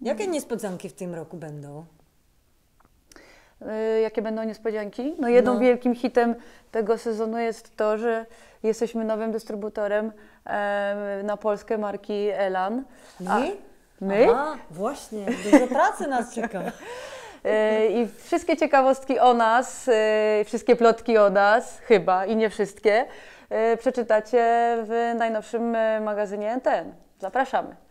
Jakie mm. niespodzianki w tym roku będą? Y, jakie będą niespodzianki. No jedną no. wielkim hitem tego sezonu jest to, że jesteśmy nowym dystrybutorem e, na Polskę marki Elan. A, my? my? Aha, właśnie, dużo pracy nas czeka. E, I wszystkie ciekawostki o nas, e, wszystkie plotki o nas, chyba i nie wszystkie, przeczytacie w najnowszym magazynie NTN. Zapraszamy.